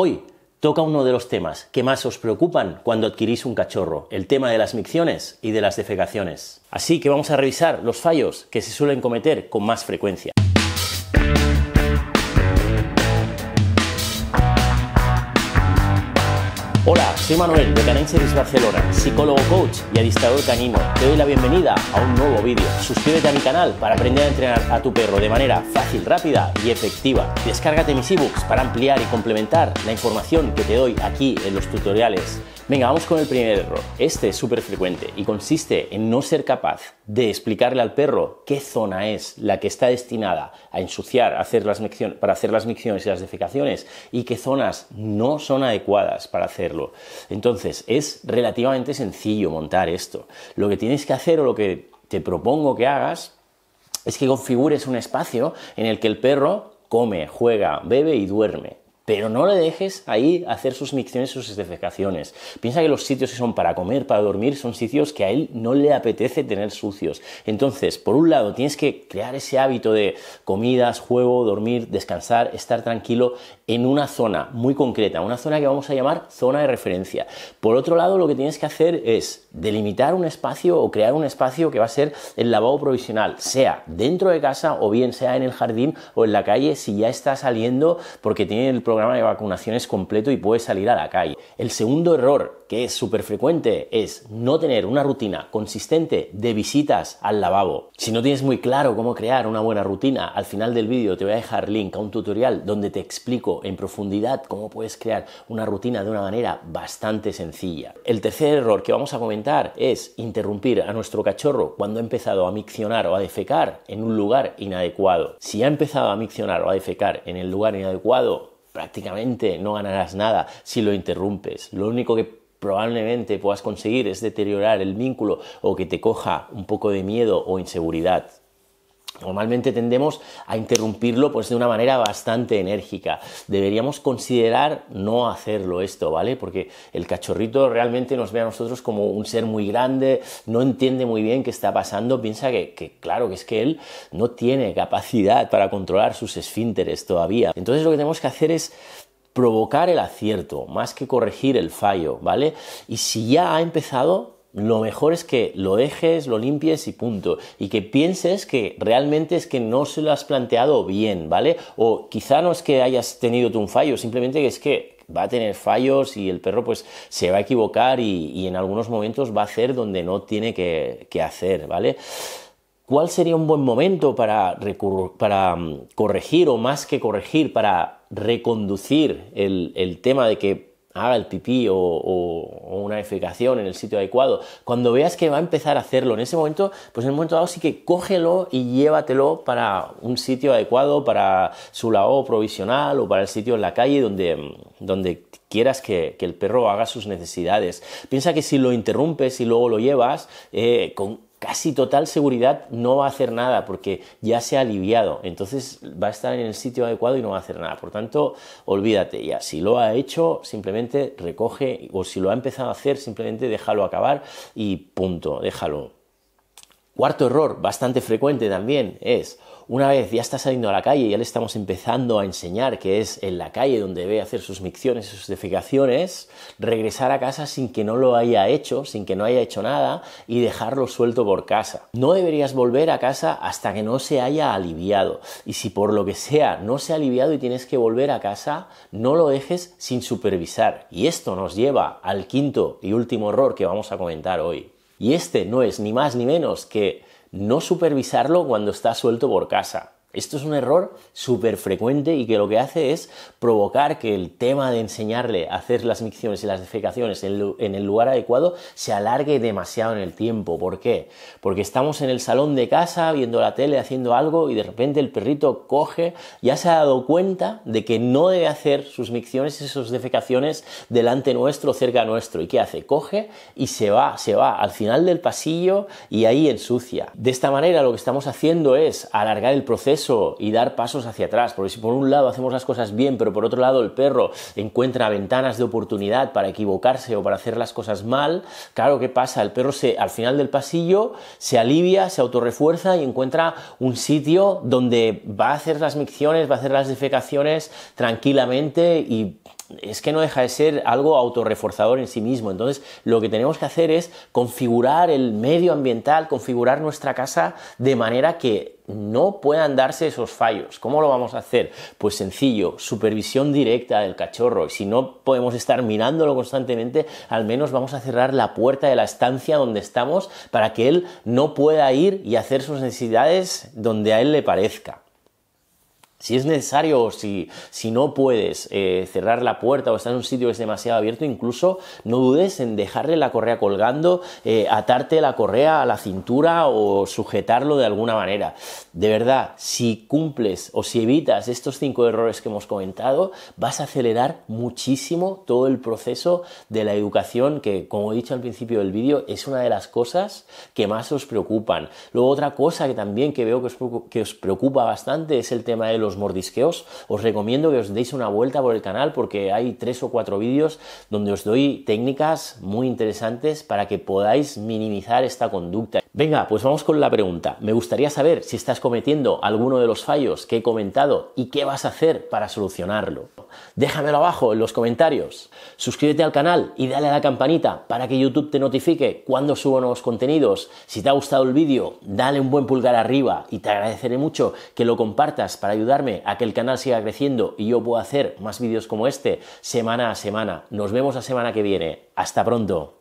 Hoy toca uno de los temas que más os preocupan cuando adquirís un cachorro, el tema de las micciones y de las defecaciones. Así que vamos a revisar los fallos que se suelen cometer con más frecuencia. Soy Manuel de Canine Barcelona, psicólogo coach y adiestrador canino. Te doy la bienvenida a un nuevo vídeo. Suscríbete a mi canal para aprender a entrenar a tu perro de manera fácil, rápida y efectiva. Descárgate mis ebooks para ampliar y complementar la información que te doy aquí en los tutoriales. Venga, vamos con el primer error. Este es súper frecuente y consiste en no ser capaz de explicarle al perro qué zona es la que está destinada a ensuciar las para hacer las micciones y las defecaciones y qué zonas no son adecuadas para hacerlo. Entonces, es relativamente sencillo montar esto. Lo que tienes que hacer o lo que te propongo que hagas es que configures un espacio en el que el perro come, juega, bebe y duerme pero no le dejes ahí hacer sus micciones, sus defecaciones. Piensa que los sitios que son para comer, para dormir, son sitios que a él no le apetece tener sucios. Entonces, por un lado, tienes que crear ese hábito de comidas, juego, dormir, descansar, estar tranquilo en una zona muy concreta, una zona que vamos a llamar zona de referencia. Por otro lado, lo que tienes que hacer es delimitar un espacio o crear un espacio que va a ser el lavabo provisional, sea dentro de casa o bien sea en el jardín o en la calle si ya está saliendo porque tiene el problema programa de vacunaciones completo y puedes salir a la calle. El segundo error, que es súper frecuente, es no tener una rutina consistente de visitas al lavabo. Si no tienes muy claro cómo crear una buena rutina, al final del vídeo te voy a dejar link a un tutorial donde te explico en profundidad cómo puedes crear una rutina de una manera bastante sencilla. El tercer error que vamos a comentar es interrumpir a nuestro cachorro cuando ha empezado a miccionar o a defecar en un lugar inadecuado. Si ha empezado a miccionar o a defecar en el lugar inadecuado, prácticamente no ganarás nada si lo interrumpes. Lo único que probablemente puedas conseguir es deteriorar el vínculo o que te coja un poco de miedo o inseguridad. Normalmente tendemos a interrumpirlo pues de una manera bastante enérgica. Deberíamos considerar no hacerlo esto, ¿vale? Porque el cachorrito realmente nos ve a nosotros como un ser muy grande, no entiende muy bien qué está pasando, piensa que, que claro, que es que él no tiene capacidad para controlar sus esfínteres todavía. Entonces lo que tenemos que hacer es provocar el acierto, más que corregir el fallo, ¿vale? Y si ya ha empezado, lo mejor es que lo dejes, lo limpies y punto. Y que pienses que realmente es que no se lo has planteado bien, ¿vale? O quizá no es que hayas tenido tú un fallo, simplemente es que va a tener fallos y el perro pues se va a equivocar y, en algunos momentos va a hacer donde no tiene que, hacer, ¿vale? ¿Cuál sería un buen momento para, mm, corregir o más que corregir, para reconducir el tema de que haga el pipí o, una defecación en el sitio adecuado, cuando veas que va a empezar a hacerlo en ese momento, pues en el momento dado sí que cógelo y llévatelo para un sitio adecuado, para su lavado provisional o para el sitio en la calle donde, donde quieras que, el perro haga sus necesidades. Piensa que si lo interrumpes y luego lo llevas, eh, con, casi total seguridad no va a hacer nada porque ya se ha aliviado. Entonces va a estar en el sitio adecuado y no va a hacer nada. Por tanto, olvídate ya. Si lo ha hecho, simplemente recoge o si lo ha empezado a hacer, simplemente déjalo acabar y punto, déjalo. Cuarto error, bastante frecuente también, es una vez ya está saliendo a la calle, ya le estamos empezando a enseñar que es en la calle donde debe hacer sus micciones sus defecaciones, regresar a casa sin que no lo haya hecho, sin que no haya hecho nada y dejarlo suelto por casa. No deberías volver a casa hasta que no se haya aliviado. Y si por lo que sea no se ha aliviado y tienes que volver a casa, no lo dejes sin supervisar. Y esto nos lleva al quinto y último error que vamos a comentar hoy. Y este no es ni más ni menos que no supervisarlo cuando está suelto por casa. Esto es un error súper frecuente y que lo que hace es provocar que el tema de enseñarle a hacer las micciones y las defecaciones en, el lugar adecuado se alargue demasiado en el tiempo. ¿Por qué? Porque estamos en el salón de casa viendo la tele, haciendo algo y de repente el perrito coge, ya se ha dado cuenta de que no debe hacer sus micciones y sus defecaciones delante nuestro, cerca nuestro. ¿Y qué hace? Coge y se va, se va al final del pasillo y ahí ensucia. De esta manera lo que estamos haciendo es alargar el proceso y dar pasos hacia atrás, porque si por un lado hacemos las cosas bien, pero por otro lado el perro encuentra ventanas de oportunidad para equivocarse o para hacer las cosas mal, claro, ¿qué pasa? El perro se, al final del pasillo se alivia, se autorrefuerza y encuentra un sitio donde va a hacer las micciones, va a hacer las defecaciones tranquilamente y es que no deja de ser algo autorreforzador en sí mismo. Entonces, lo que tenemos que hacer es configurar el medio ambiental, configurar nuestra casa de manera que no puedan darse esos fallos. ¿Cómo lo vamos a hacer? Pues sencillo, supervisión directa del cachorro. Y si no podemos estar mirándolo constantemente, al menos vamos a cerrar la puerta de la estancia donde estamos para que él no pueda ir y hacer sus necesidades donde a él le parezca. Si es necesario o si, si no puedes eh, cerrar la puerta o estar en un sitio que es demasiado abierto, incluso no dudes en dejarle la correa colgando, eh, atarte la correa a la cintura o sujetarlo de alguna manera. De verdad, si cumples o si evitas estos cinco errores que hemos comentado, vas a acelerar muchísimo todo el proceso de la educación que, como he dicho al principio del vídeo, es una de las cosas que más os preocupan. Luego otra cosa que también que veo que os preocupa bastante es el tema de los los mordisqueos, os recomiendo que os deis una vuelta por el canal porque hay tres o cuatro vídeos donde os doy técnicas muy interesantes para que podáis minimizar esta conducta. Venga, pues vamos con la pregunta. Me gustaría saber si estás cometiendo alguno de los fallos que he comentado y qué vas a hacer para solucionarlo. Déjamelo abajo en los comentarios. Suscríbete al canal y dale a la campanita para que YouTube te notifique cuando subo nuevos contenidos. Si te ha gustado el vídeo, dale un buen pulgar arriba y te agradeceré mucho que lo compartas para ayudarme a que el canal siga creciendo y yo pueda hacer más vídeos como este semana a semana. Nos vemos la semana que viene. Hasta pronto.